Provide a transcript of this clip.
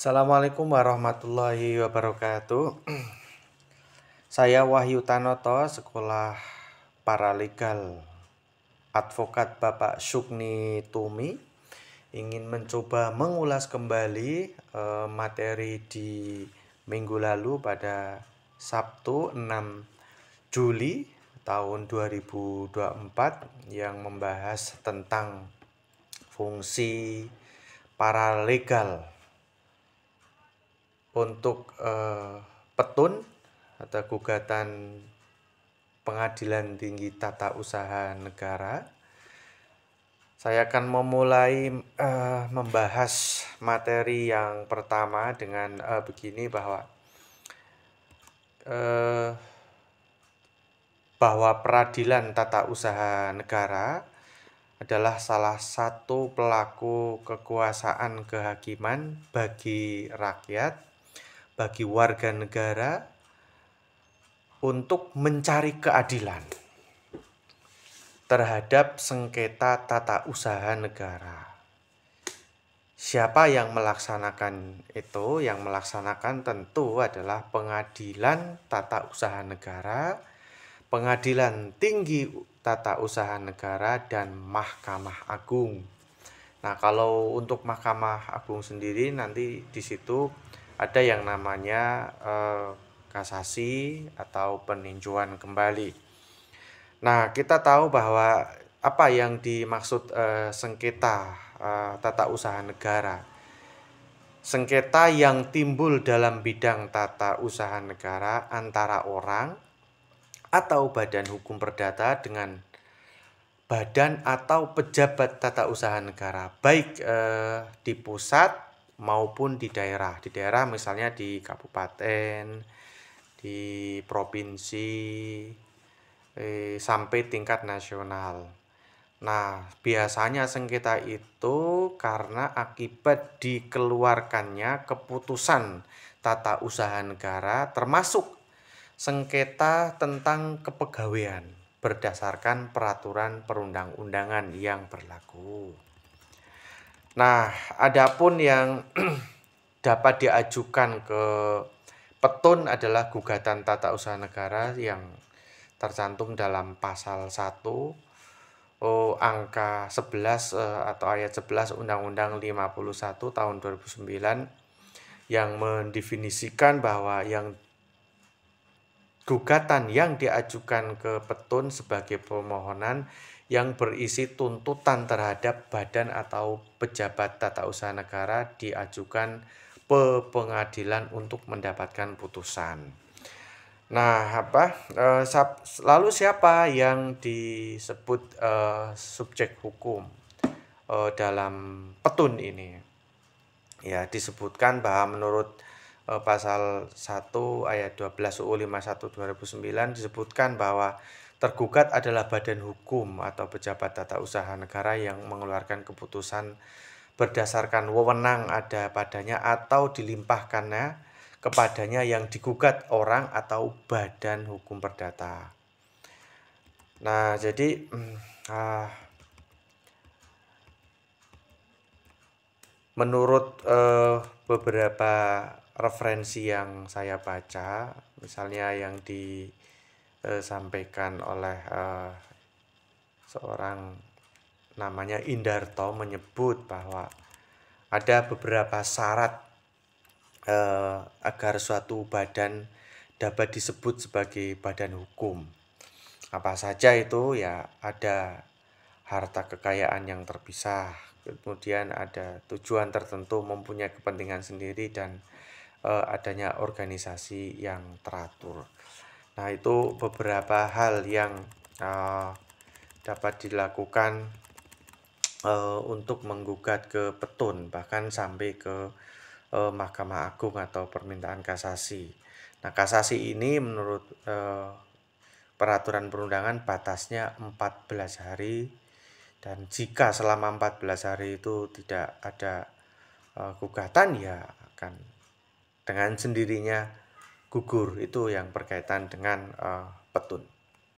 Assalamualaikum warahmatullahi wabarakatuh. Saya Wahyu Tanoto, Sekolah Paralegal Advokat Bapak Sukni Tumi ingin mencoba mengulas kembali eh, materi di minggu lalu pada Sabtu 6 Juli tahun 2024 yang membahas tentang fungsi paralegal untuk eh, petun atau gugatan Pengadilan Tinggi Tata Usaha Negara. Saya akan memulai uh, membahas materi yang pertama dengan uh, begini bahwa uh, bahwa peradilan tata usaha negara adalah salah satu pelaku kekuasaan kehakiman bagi rakyat bagi warga negara untuk mencari keadilan terhadap sengketa tata usaha negara. Siapa yang melaksanakan itu? Yang melaksanakan tentu adalah pengadilan tata usaha negara, pengadilan tinggi tata usaha negara, dan Mahkamah Agung. Nah, kalau untuk Mahkamah Agung sendiri nanti di situ ada yang namanya eh, kasasi atau peninjauan kembali. Nah, kita tahu bahwa apa yang dimaksud eh, sengketa eh, tata usaha negara. Sengketa yang timbul dalam bidang tata usaha negara antara orang atau badan hukum perdata dengan badan atau pejabat tata usaha negara, baik eh, di pusat maupun di daerah. Di daerah misalnya di kabupaten, di provinsi, eh, sampai tingkat nasional. Nah, biasanya sengketa itu karena akibat dikeluarkannya keputusan tata usaha negara termasuk sengketa tentang kepegawaian berdasarkan peraturan perundang-undangan yang berlaku. Nah, adapun yang dapat diajukan ke petun adalah gugatan tata usaha negara yang tercantum dalam pasal 1 oh, angka 11 eh, atau ayat 11 Undang-Undang 51 tahun 2009 yang mendefinisikan bahwa yang gugatan yang diajukan ke petun sebagai permohonan yang berisi tuntutan terhadap badan atau pejabat tata usaha negara diajukan ke pengadilan untuk mendapatkan putusan. Nah, apa e, eh, sab, lalu siapa yang disebut e, subjek hukum e, dalam petun ini? Ya, disebutkan bahwa menurut Eh, pasal 1 ayat 12 UU 51 2009 disebutkan bahwa tergugat adalah badan hukum atau pejabat tata usaha negara yang mengeluarkan keputusan berdasarkan wewenang ada padanya atau dilimpahkannya kepadanya yang digugat orang atau badan hukum perdata. Nah, jadi mm, ah, menurut eh, beberapa referensi yang saya baca misalnya yang disampaikan oleh uh, seorang namanya Indarto menyebut bahwa ada beberapa syarat uh, agar suatu badan dapat disebut sebagai badan hukum. Apa saja itu ya ada harta kekayaan yang terpisah, kemudian ada tujuan tertentu mempunyai kepentingan sendiri dan Eh, adanya organisasi yang teratur. Nah, itu beberapa hal yang uh, dapat dilakukan uh, untuk menggugat ke petun bahkan sampai ke uh, Mahkamah Agung atau permintaan kasasi. Nah, kasasi ini menurut uh, peraturan perundangan batasnya 14 hari dan jika selama 14 hari itu tidak ada uh, gugatan ya akan dengan sendirinya gugur itu yang berkaitan dengan uh, petun.